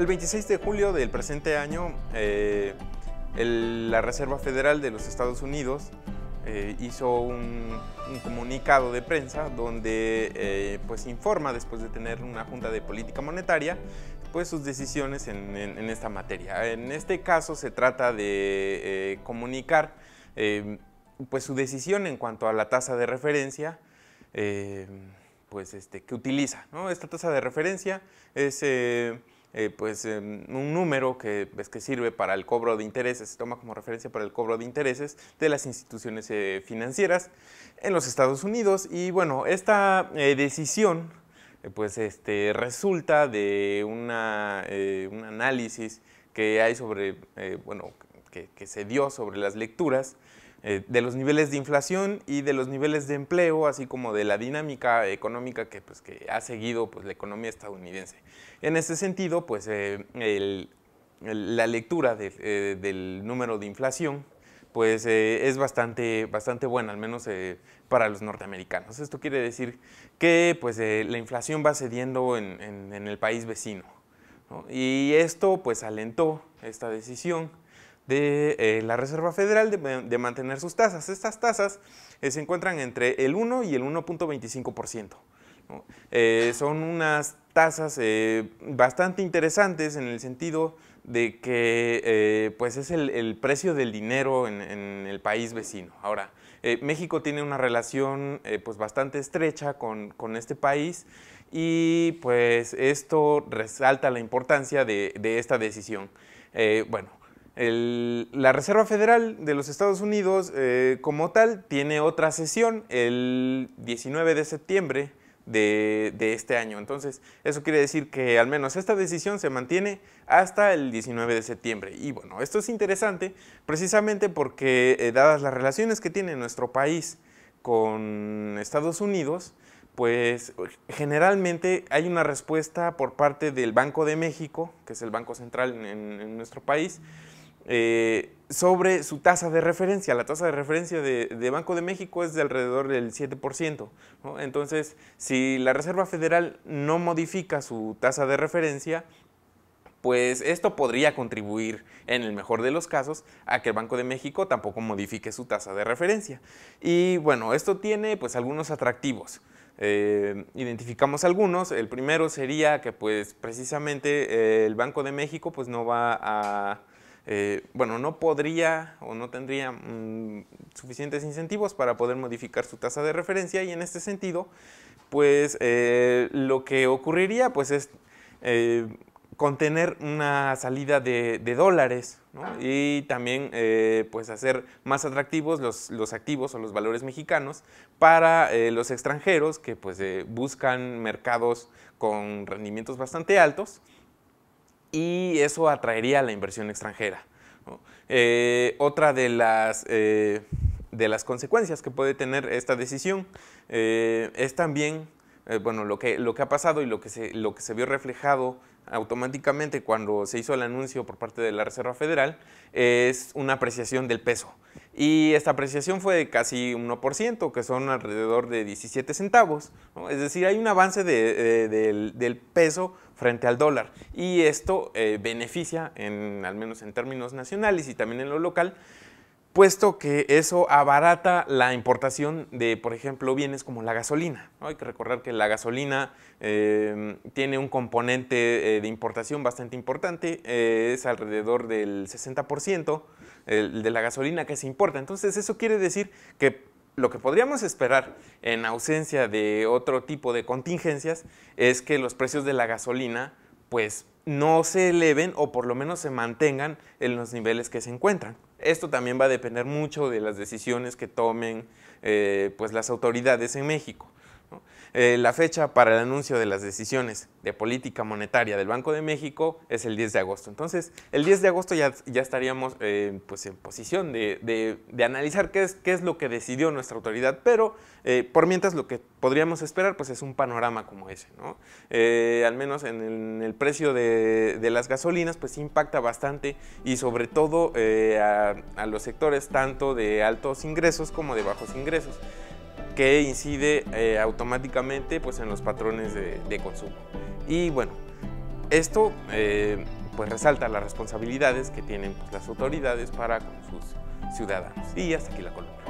El 26 de julio del presente año, eh, la Reserva Federal de los Estados Unidos eh, hizo un, comunicado de prensa donde eh, pues informa, después de tener una junta de política monetaria, pues sus decisiones en, esta materia. En este caso se trata de comunicar pues su decisión en cuanto a la tasa de referencia pues este, que utiliza. Esta tasa de referencia es eh, pues, em, un número que, es pues, que sirve para el cobro de intereses, se toma como referencia para el cobro de intereses de las instituciones eh, financieras en los Estados Unidos. Y bueno, esta eh, decisión pues, este, resulta de un análisis que hay sobre, bueno, que, se dio sobre las lecturas eh, de los niveles de inflación y de los niveles de empleo, así como de la dinámica económica que, pues, ha seguido pues, la economía estadounidense. En ese sentido, pues, eh, la lectura eh, del número de inflación pues es bastante, bastante buena, al menos para los norteamericanos. Esto quiere decir que pues, la inflación va cediendo en, el país vecino. Y esto pues alentó esta decisión de eh, la Reserva Federal de, mantener sus tasas. Estas tasas eh, se encuentran entre el 1 y el 1.25%. Eh, son unas tasas bastante interesantes en el sentido de que pues es el, precio del dinero en, el país vecino. Ahora, México tiene una relación pues bastante estrecha con, este país y pues esto resalta la importancia de, esta decisión. bueno, la Reserva Federal de los Estados Unidos, eh, como tal, tiene otra sesión el 19 de septiembre de, este año. Entonces, eso quiere decir que al menos esta decisión se mantiene hasta el 19 de septiembre. Y bueno, esto es interesante precisamente porque, eh, dadas las relaciones que tiene nuestro país con Estados Unidos, pues generalmente hay una respuesta por parte del Banco de México, que es el Banco Central en nuestro país, eh, sobre su tasa de referencia. La tasa de referencia de, Banco de México es de alrededor del 7%. Entonces, si la Reserva Federal no modifica su tasa de referencia, pues esto podría contribuir, en el mejor de los casos, a que el Banco de México tampoco modifique su tasa de referencia. Y bueno, esto tiene pues algunos atractivos. Eh, identificamos algunos. El primero sería que pues precisamente eh, el Banco de México pues no va a eh, bueno, no podría o no tendría mm, suficientes incentivos para poder modificar su tasa de referencia y en este sentido, pues eh, lo que ocurriría pues es eh, contener una salida de, dólares y también pues hacer más atractivos los, los, activos o los valores mexicanos para los extranjeros que pues buscan mercados con rendimientos bastante altos y eso atraería la inversión extranjera. Eh, otra de las, eh, de las consecuencias que puede tener esta decisión eh, es también bueno, lo, que, lo que ha pasado y lo que, lo que se vio reflejado automáticamente cuando se hizo el anuncio por parte de la Reserva Federal es una apreciación del peso. Y esta apreciación fue de casi 1%, que son alrededor de 17 centavos. Es decir, hay un avance del, peso frente al dólar. Y esto eh, beneficia, en, al menos en términos nacionales y también en lo local, puesto que eso abarata la importación de, por ejemplo, bienes como la gasolina. Hay que recordar que la gasolina eh, tiene un componente eh, de importación bastante importante, eh, es alrededor del 60% de la gasolina que se importa. Entonces eso quiere decir que lo que podríamos esperar en ausencia de otro tipo de contingencias es que los precios de la gasolina pues no se eleven o por lo menos se mantengan en los niveles que se encuentran. Esto también va a depender mucho de las decisiones que tomen eh, pues las autoridades en México. Eh, la fecha para el anuncio de las decisiones de política monetaria del Banco de México es el 10 de agosto. Entonces, el 10 de agosto ya, estaríamos eh, pues, en posición de, analizar qué es, lo que decidió nuestra autoridad, pero eh, por mientras lo que podríamos esperar pues es un panorama como ese. al menos en el, precio de, las gasolinas pues impacta bastante y sobre todo a los sectores tanto de altos ingresos como de bajos ingresos que incide eh, automáticamente pues, en los patrones de, consumo. Y bueno, esto eh, pues resalta las responsabilidades que tienen pues, las autoridades para sus ciudadanos. Y hasta aquí la columna.